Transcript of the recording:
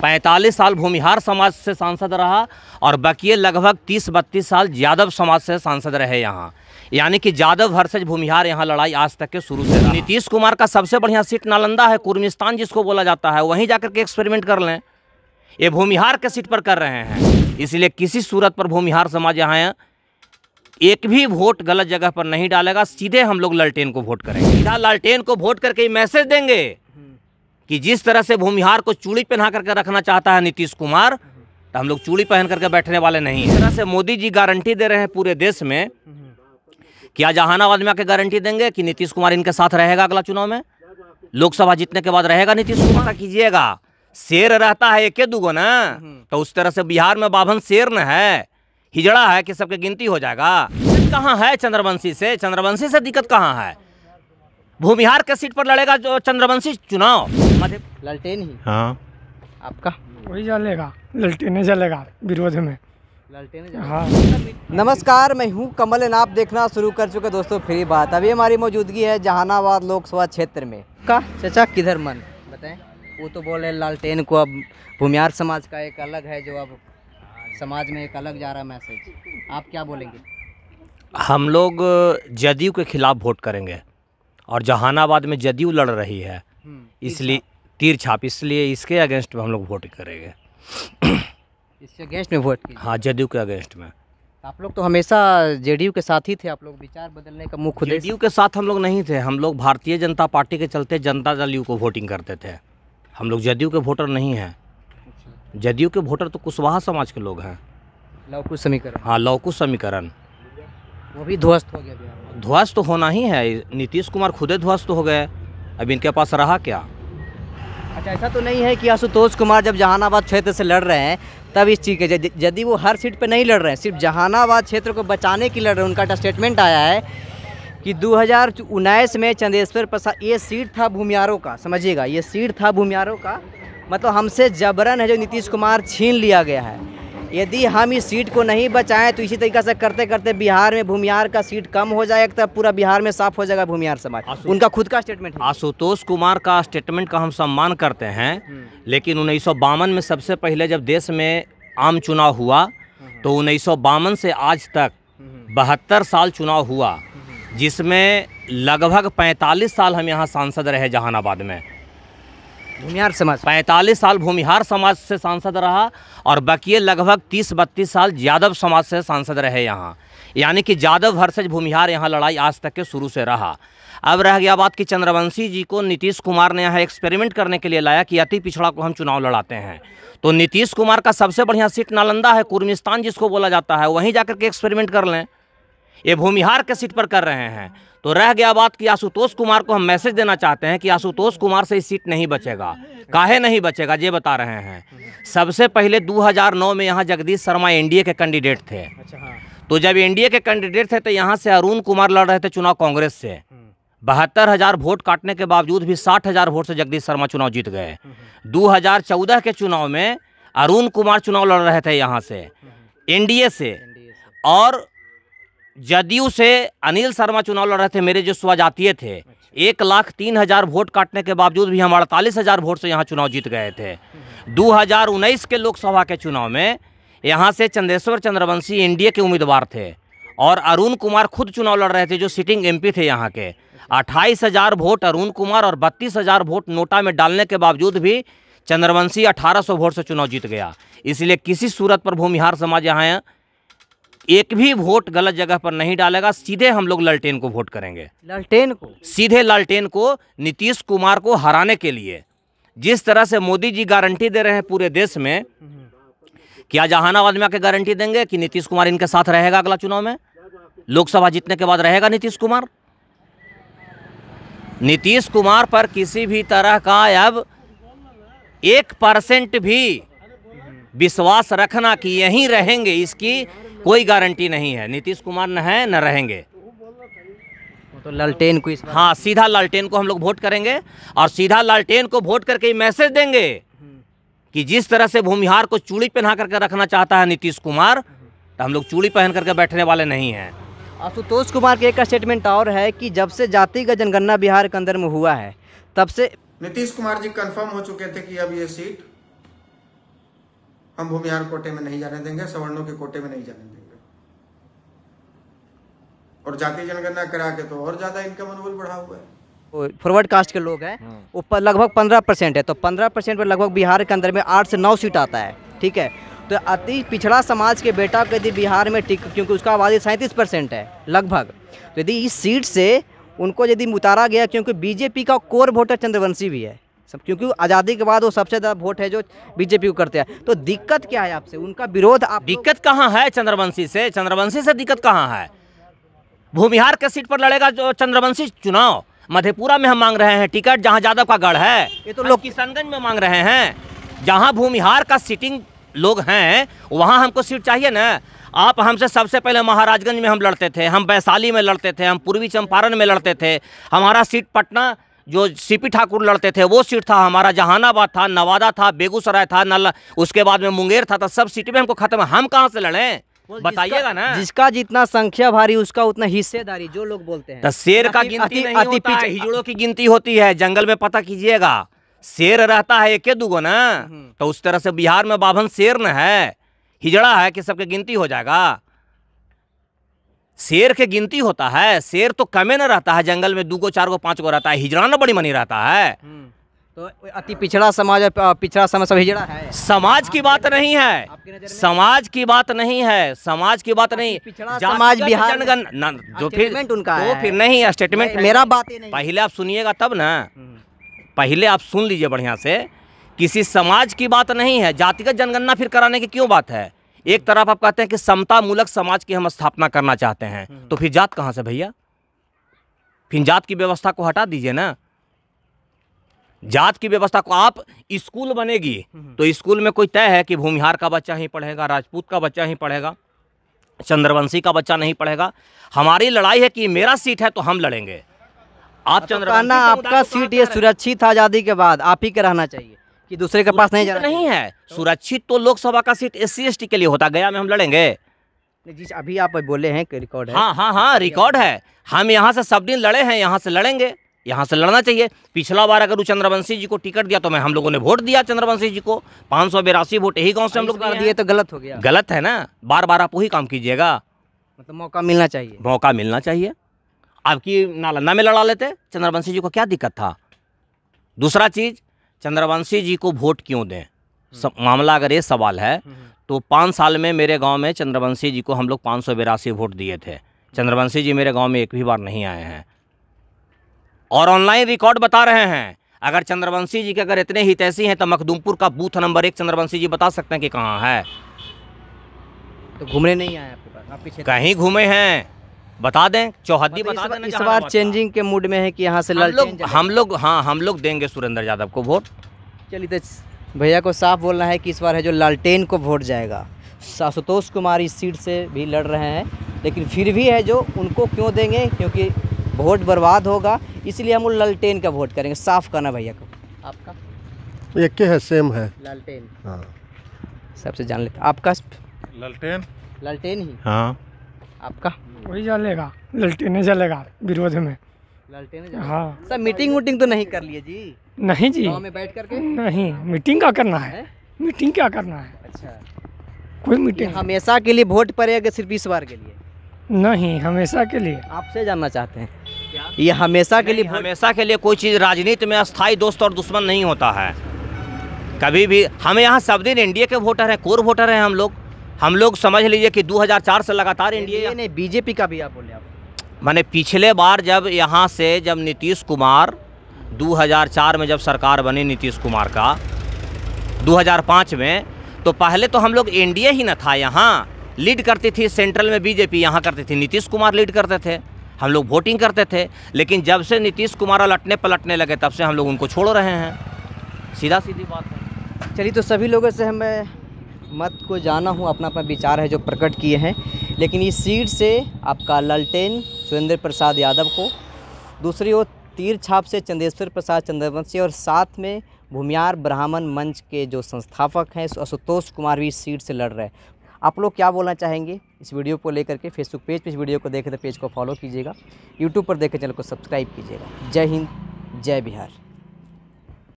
पैंतालीस साल भूमिहार समाज से सांसद रहा और बाकी लगभग तीस बत्तीस साल यादव समाज से सांसद रहे यहाँ यानी कि यादव से भूमिहार यहाँ लड़ाई आज तक के शुरू से नीतीश कुमार का सबसे बढ़िया सीट नालंदा है कुर्मिस्तान जिसको बोला जाता है वहीं जाकर के एक्सपेरिमेंट कर लें ये भूमिहार के सीट पर कर रहे हैं इसलिए किसी सूरत पर भूमिहार समाज यहाँ एक भी वोट गलत जगह पर नहीं डालेगा सीधे हम लोग लालटेन को वोट करेंगे सीधा लालटेन को वोट करके मैसेज देंगे कि जिस तरह से भूमिहार को चूड़ी पहना करके रखना चाहता है नीतीश कुमार तो हम लोग चूड़ी पहन करके बैठने वाले नहीं इस तरह से मोदी जी गारंटी दे रहे हैं पूरे देश में क्या जहानाबाद में आके गारंटी देंगे कि नीतीश कुमार इनके साथ रहेगा अगला चुनाव में लोकसभा जीतने के बाद रहेगा नीतीश कुमार कीजिएगा शेर रहता है एक दुगो न तो उस तरह से बिहार में बाभन शेर न है हिजड़ा है कि सबके गिनती हो जाएगा कहाँ है चंद्रवंशी से चंद्रवंशी से दिक्कत कहाँ है भूमिहार के सीट पर लड़ेगा जो चंद्रवंशी चुनाव ललटेन ही हाँ आपका वही जलेगा ललटेने जलेगा विरोध में हाँ। नमस्कार मैं हूँ कमल आप देखना शुरू कर चुके दोस्तों फ्री बात अभी हमारी मौजूदगी है जहानाबाद लोकसभा क्षेत्र में का चचा किधर मन बताएं वो तो बोले लालटेन को अब भूमियार समाज का एक अलग है जो अब समाज में एक अलग जा रहा मैसेज आप क्या बोलेंगे हम लोग जदयू के खिलाफ वोट करेंगे और जहानाबाद में जदयू लड़ रही है हम्म, इसलिए तीर छाप इसलिए इसके अगेंस्ट में हम लोग वोट करेंगे इसके अगेंस्ट में वोट हाँ जदयू के अगेंस्ट में आप लोग तो हमेशा जेडीयू के साथ ही थे आप लोग विचार बदलने का मुख्य जेडीयू के साथ हम लोग नहीं थे हम लोग भारतीय जनता पार्टी के चलते जनता दल यू को वोटिंग करते थे हम लोग जदयू के वोटर नहीं हैं अच्छा। जदयू के वोटर तो कुशवाहा समाज के लोग हैं लौकुश समीकरण हाँ लौकुश समीकरण वो भी ध्वस्त हो गया ध्वस्त तो होना ही है नीतीश कुमार ही ध्वस्त हो गए अब इनके पास रहा क्या अच्छा ऐसा तो नहीं है कि आशुतोष कुमार जब जहानाबाद क्षेत्र से लड़ रहे हैं तब इस चीज़ के यदि वो हर सीट पर नहीं लड़ रहे हैं सिर्फ जहानाबाद क्षेत्र को बचाने की लड़ रहे हैं उनका स्टेटमेंट तो आया है कि दो में चंदेश्वर प्रसाद ये सीट था भूमियारों का समझिएगा ये सीट था भूमियारों का मतलब हमसे जबरन है जो नीतीश कुमार छीन लिया गया है यदि हम इस सीट को नहीं बचाएं तो इसी तरीके से करते करते बिहार में भूमिहार का सीट कम हो जाएगा तब पूरा बिहार में साफ हो जाएगा भूमिहार समाज उनका खुद का स्टेटमेंट आशुतोष कुमार का स्टेटमेंट का हम सम्मान करते हैं हम्म। लेकिन उन्नीस में सबसे पहले जब देश में आम चुनाव हुआ हम्म। तो उन्नीस से आज तक हम्म। बहत्तर साल चुनाव हुआ जिसमें लगभग 45 साल हम यहाँ सांसद रहे जहानाबाद में भूमिहार समाज पैंतालीस साल भूमिहार समाज से सांसद रहा और बाकी लगभग तीस बत्तीस साल यादव समाज से सांसद रहे यहाँ यानी कि यादव वर्सेज भूमिहार यहाँ लड़ाई आज तक के शुरू से रहा अब रह गया बात कि चंद्रवंशी जी को नीतीश कुमार ने यहाँ एक्सपेरिमेंट करने के लिए लाया कि अति पिछड़ा को हम चुनाव लड़ाते हैं तो नीतीश कुमार का सबसे बढ़िया सीट नालंदा है कुर्मिस्तान जिसको बोला जाता है वहीं जाकर के एक्सपेरिमेंट कर लें ये भूमिहार के सीट पर कर रहे हैं तो रह गया बात कि आशुतोष कुमार को हम मैसेज देना चाहते हैं कि आशुतोष कुमार से इस सीट नहीं बचेगा काहे नहीं बचेगा ये बता रहे हैं सबसे पहले 2009 में यहाँ जगदीश शर्मा एनडीए के कैंडिडेट थे अच्छा, हाँ। तो जब एनडीए के कैंडिडेट थे तो यहाँ से अरुण कुमार लड़ रहे थे चुनाव कांग्रेस से हम्म। बहत्तर हजार वोट काटने के बावजूद भी साठ हजार वोट से जगदीश शर्मा चुनाव जीत गए 2014 हम्म। के चुनाव में अरुण कुमार चुनाव लड़ रहे थे यहाँ से हम्म। एनडीए से और जदयू से अनिल शर्मा चुनाव लड़ रहे थे मेरे जो स्वजातीय थे अच्छा। एक लाख तीन हज़ार वोट काटने के बावजूद भी हम अड़तालीस हज़ार वोट से यहाँ चुनाव जीत गए थे दो हज़ार उन्नीस के लोकसभा के चुनाव में यहाँ से चंद्रेश्वर चंद्रवंशी एनडीए के उम्मीदवार थे और अरुण कुमार खुद चुनाव लड़ रहे थे जो सिटिंग एमपी थे यहाँ के अट्ठाईस हज़ार वोट अरुण कुमार और बत्तीस हज़ार वोट नोटा में डालने के बावजूद भी चंद्रवंशी अठारह सौ वोट से चुनाव जीत गया इसलिए किसी सूरत पर भूमिहार समाज यहाँ एक भी वोट गलत जगह पर नहीं डालेगा सीधे हम लोग लालटेन को वोट करेंगे लालटेन को सीधे लालटेन को नीतीश कुमार को हराने के लिए जिस तरह से मोदी जी गारंटी दे रहे हैं पूरे देश में क्या जहानाबाद में आके गारंटी देंगे कि नीतीश कुमार इनके साथ रहेगा अगला चुनाव में लोकसभा जीतने के बाद रहेगा नीतीश कुमार नीतीश कुमार पर किसी भी तरह का अब एक परसेंट भी विश्वास रखना कि यहीं रहेंगे इसकी कोई गारंटी नहीं है नीतीश कुमार न है न रहेंगे तो लालटेन को हाँ सीधा लालटेन को हम लोग वोट करेंगे और सीधा लालटेन को वोट करके मैसेज देंगे कि जिस तरह से भूमिहार को चूड़ी पहना करके रखना चाहता है नीतीश कुमार तो हम लोग चूड़ी पहन करके बैठने वाले नहीं हैं आशुतोष कुमार के एक स्टेटमेंट और है कि जब से जातिगत जनगणना बिहार के अंदर में हुआ है तब से नीतीश कुमार जी कंफर्म हो चुके थे कि अब ये सीट हम भूमिहार कोटे में नहीं जाने देंगे सवर्णों के कोटे में नहीं जाने देंगे और जाति जनगणना करा के तो और ज्यादा इनका मनोबल बढ़ा हुआ है फॉरवर्ड कास्ट के लोग हैं ऊपर हाँ। लगभग पंद्रह परसेंट है तो पंद्रह परसेंट पर लगभग बिहार के अंदर में आठ से नौ सीट आता है ठीक है तो अति पिछड़ा समाज के बेटा को यदि बिहार में टिक क्योंकि उसका आबादी सैंतीस परसेंट है लगभग तो यदि इस सीट से उनको यदि उतारा गया क्योंकि बीजेपी का कोर वोटर चंद्रवंशी भी है सब क्योंकि आज़ादी के बाद वो सबसे ज़्यादा वोट है जो बीजेपी को करते हैं तो दिक्कत क्या है आपसे उनका विरोध आप दिक्कत कहाँ है चंद्रवंशी से चंद्रवंशी से दिक्कत कहाँ है भूमिहार के सीट पर लड़ेगा जो चंद्रवंशी चुनाव मधेपुरा में हम मांग रहे हैं टिकट जहाँ यादव का गढ़ है ये तो लोग किशनगंज में मांग रहे हैं जहाँ भूमिहार का सीटिंग लोग हैं वहाँ हमको सीट चाहिए ना आप हमसे सबसे पहले महाराजगंज में हम लड़ते थे हम वैशाली में लड़ते थे हम पूर्वी चंपारण में लड़ते थे हमारा सीट पटना जो सीपी ठाकुर लड़ते थे वो सीट था हमारा जहानाबाद था नवादा था बेगूसराय था नल उसके बाद में मुंगेर था तो सब सीटें में हमको खत्म है हम कहाँ से लड़े बताइएगा ना जिसका जितना संख्या भारी उसका उतना हिस्सेदारी जो लोग बोलते हैं तो शेर का गिनती नहीं हिजड़ों की गिनती होती है जंगल में पता कीजिएगा शेर रहता है एक दुगो ना हम्म। तो उस तरह से बिहार में बाभन शेर न है हिजड़ा है कि सबके गिनती हो जाएगा शेर के गिनती होता है शेर तो कमे ना रहता है जंगल में दो गो चार गो पाँच गो रहता है हिजरा ना बड़ी मनी रहता है हम्म। तो अति पिछड़ा समाज पिछड़ा समाज सब हिजड़ा है समाज की बात नहीं है समाज की बात नहीं है समाज की बात नहीं समाज बिहार जो फिर उनका वो फिर नहीं स्टेटमेंट मेरा बात पहले आप सुनिएगा तब ना हम्म। पहले आप सुन लीजिए बढ़िया से किसी समाज की बात नहीं है जातिगत जनगणना फिर कराने की क्यों बात है एक तरफ आप कहते हैं कि समता मूलक समाज की हम स्थापना करना चाहते हैं हम्म। तो फिर जात कहाँ से भैया फिर जात की व्यवस्था को हटा दीजिए ना जात की व्यवस्था को आप स्कूल बनेगी हम्म। तो स्कूल में कोई तय है कि भूमिहार का बच्चा ही पढ़ेगा राजपूत का बच्चा ही पढ़ेगा चंद्रवंशी का बच्चा नहीं पढ़ेगा हमारी लड़ाई है कि मेरा सीट है तो हम लड़ेंगे आप तो चंद्रवंशी आपका सीट ये सुरक्षित आज़ादी के बाद आप ही के रहना चाहिए कि दूसरे के पास नहीं रहा नहीं है सुरक्षित तो लोकसभा का सीट एस सी के लिए होता गया में हम लड़ेंगे जी अभी आप बोले हैं कि रिकॉर्ड है हाँ हाँ हाँ रिकॉर्ड है हम यहाँ से सब दिन लड़े हैं यहाँ से लड़ेंगे यहाँ से लड़ना चाहिए पिछला बार अगर वो चंद्रवंशी जी को टिकट दिया तो मैं हम लोगों ने वोट दिया चंद्रवंशी जी को पाँच सौ बिरासी वोट यही गाँव से हम लोग दिए तो गलत हो गया गलत है ना बार बार आप वही काम कीजिएगा मतलब मौका मिलना चाहिए मौका मिलना चाहिए आपकी नालंदा में लड़ा लेते चंद्रवंशी जी को क्या दिक्कत था दूसरा चीज़ चंद्रवंशी जी को वोट क्यों दें हम्म। सब मामला अगर ये सवाल है हम्म, हम्म। तो पाँच साल में मेरे गांव में चंद्रवंशी जी को हम लोग पाँच सौ बिरासी वोट दिए थे चंद्रवंशी जी मेरे गांव में एक भी बार नहीं आए हैं और ऑनलाइन रिकॉर्ड बता रहे हैं अगर चंद्रवंशी जी के अगर इतने ही तैसी हैं तो मखदुमपुर का बूथ नंबर एक चंद्रवंशी जी बता सकते हैं कि कहाँ है तो घूमने नहीं आए आपके पास आपके कहीं घूमे हैं बता दें चौहदी मतलब बता, बता दें इस बार चेंजिंग के मूड में है कि यहाँ से हम लोग हम लोग हाँ हम लोग देंगे सुरेंद्र यादव को वोट चलिए तो भैया को साफ बोलना है कि इस बार है जो लालटेन को वोट जाएगा आशुतोष कुमार इस सीट से भी लड़ रहे हैं लेकिन फिर भी है जो उनको क्यों देंगे क्योंकि वोट बर्बाद होगा इसलिए हम लालटेन का वोट करेंगे साफ करना भैया को आपका एक है सेम है लालटेन हाँ सबसे जान लेते आपका लालटेन लालटेन ही हाँ आपका वही चलेगा ललटेने चलेगा विरोध में हाँ सर मीटिंग वीटिंग तो नहीं कर लिए जी नहीं जी में बैठ करके नहीं मीटिंग का करना है, मीटिंग क्या करना है अच्छा कोई मीटिंग हमेशा के लिए वोट पड़ेगा सिर्फ इस बार के लिए नहीं हमेशा के लिए आपसे जानना चाहते हैं ये हमेशा के लिए हमेशा के लिए कोई चीज़ राजनीति में अस्थायी दोस्त और दुश्मन नहीं होता है कभी भी हम यहाँ सब दिन इंडिया के वोटर हैं कोर वोटर हैं हम लोग हम लोग समझ लीजिए कि 2004 से लगातार एनडीए नहीं बीजेपी का भी आप बोले आप मैंने पिछले बार जब यहाँ से जब नीतीश कुमार 2004 में जब सरकार बनी नीतीश कुमार का 2005 में तो पहले तो हम लोग एनडीए ही न था यहाँ लीड करती थी सेंट्रल में बीजेपी यहाँ करती थी नीतीश कुमार लीड करते थे हम लोग वोटिंग करते थे लेकिन जब से नीतीश कुमार अलटने पलटने लगे तब से हम लोग उनको छोड़ रहे हैं सीधा सीधी बात है चलिए तो सभी लोगों से हमें मत को जाना हो अपना अपना विचार है जो प्रकट किए हैं लेकिन इस सीट से आपका ललटेन सुरेंद्र प्रसाद यादव को दूसरी ओर तीर छाप से चंदेश्वर प्रसाद चंद्रवंशी और साथ में भूमियार ब्राह्मण मंच के जो संस्थापक हैं आशुतोष कुमार भी इस सीट से लड़ रहे हैं आप लोग क्या बोलना चाहेंगे इस वीडियो को लेकर के फेसबुक पेज पर इस वीडियो को देखें तो पेज को फॉलो कीजिएगा यूट्यूब पर देखें चैनल को सब्सक्राइब कीजिएगा जय हिंद जय बिहार